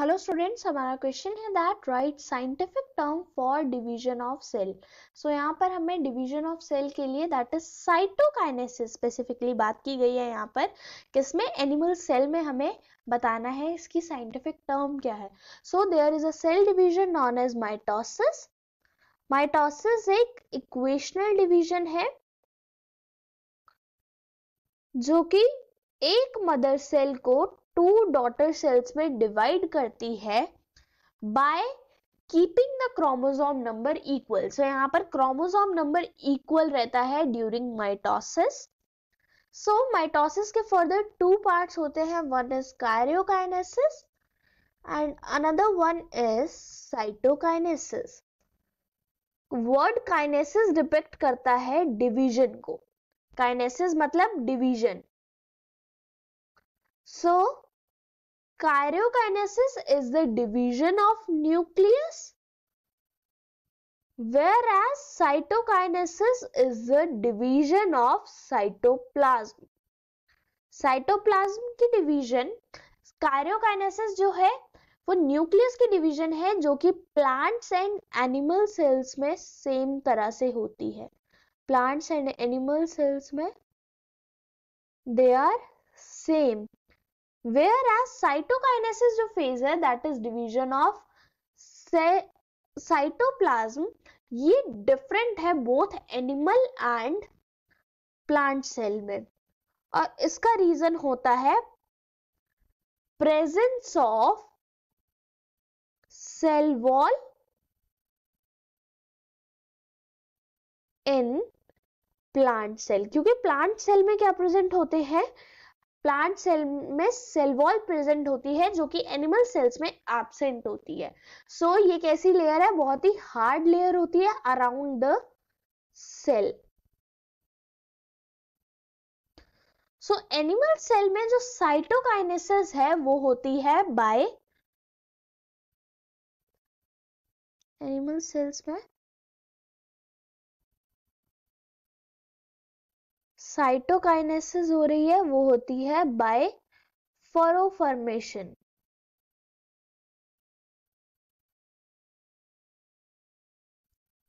Hello students हमारा question है that write scientific term for division of cell so यहाँ पर हमें डिवीजन ऑफ सेल के लिए दैट इज साइटोकाइनेसिस स्पेसिफिकली बात की गई है यहाँ पर किसमें एनिमल सेल में हमें बताना है इसकी साइंटिफिक टर्म क्या है so there is a cell division known as mitosis mitosis एक इक्वेशनल डिवीजन है जो कि एक मदर सेल को टू डॉटर सेल्स में डिवाइड करती है by keeping the chromosome number equal so यहां पर क्रोमोसोम नंबर इक्वल रहता है ड्यूरिंग माइटोसिस सो माइटोसिस के फर्दर टू पार्ट्स होते हैं one is karyokinesis and another one is cytokinesis word kinesis depict करता है डिवीजन को काइनेसिस मतलब division so so, Karyokinesis is the division of nucleus whereas cytokinesis is the division of cytoplasm. Cytoplasm की division karyokinesis जो है वो nucleus की division है जो कि प्लांट्स एंड एनिमल सेल्स में सेम तरह से होती है प्लांट्स एंड एनिमल सेल्स में they are same whereas cytokinesis जो फेज है that is division of cytoplasm ये डिफरेंट है both animal and plant cell में और इसका रीजन होता है presence of cell wall in plant cell क्योंकि प्लांट सेल में क्या प्रेजेंट होते हैं प्लांट सेल में सेल वॉल प्रेजेंट होती है जो कि एनिमल सेल्स में एबसेंट होती है सो so, ये कैसी लेयर है बहुत ही हार्ड लेयर होती है around the cell so animal cell में जो साइटोकाइनेसिस है वो होती है बाय एनिमल सेल्स में साइटोकाइनेसिस हो रही है वो होती है by furrow formation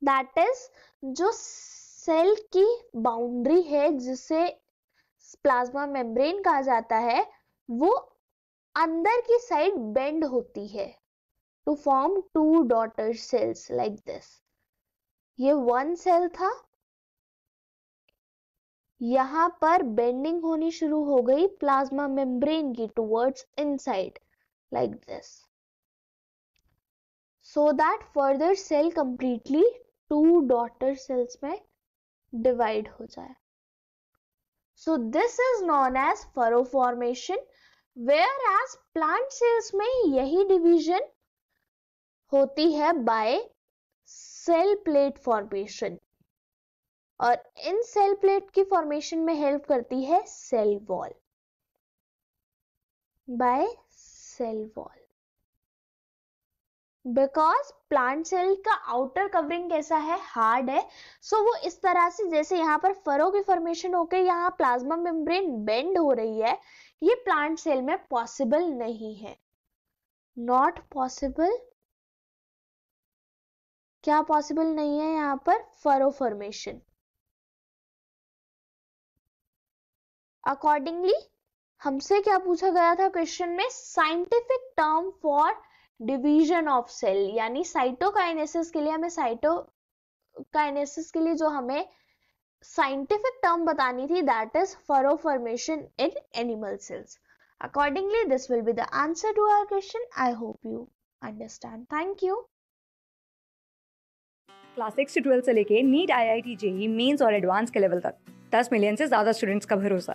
that is जो सेल की बाउंड्री है जिसे प्लाज्मा मेम्ब्रेन कहा जाता है वो अंदर की साइड बेंड होती है to form two daughter cells like this ये वन सेल था यहां पर बेंडिंग होनी शुरू हो गई प्लाज्मा मेम्ब्रेन की towards inside like this so that further cell completely two daughter cells में डिवाइड हो जाए so this is known as furrow formation whereas plant cells में यही डिवीजन होती है बाय सेल प्लेट फॉर्मेशन और इन सेल प्लेट की फॉर्मेशन में हेल्प करती है cell wall by cell wall because plant cell का आउटर कवरिंग कैसा है हार्ड है सो so वो इस तरह से जैसे यहाँ पर फरो की फॉर्मेशन होकर यहाँ प्लाज्मा मेम्ब्रेन बेंड हो रही है ये प्लांट सेल में पॉसिबल नहीं है नॉट पॉसिबल क्या पॉसिबल नहीं है यहाँ पर फरो फॉर्मेशन अकॉर्डिंगली हमसे क्या पूछा गया था क्वेश्चन में scientific term for division of cell यानी साइटोकाइनेसिस के लिए हमें साइटोकाइनेसिस के लिए जो हमें साइंटिफिक टर्म बतानी थी that is formation in animal cells accordingly this will be the answer to our question I hope you understand thank you class six से ट्वेल्थ से लेके NEET I I T JEE mains और advance के level तक दस million से ज़्यादा students का भरोसा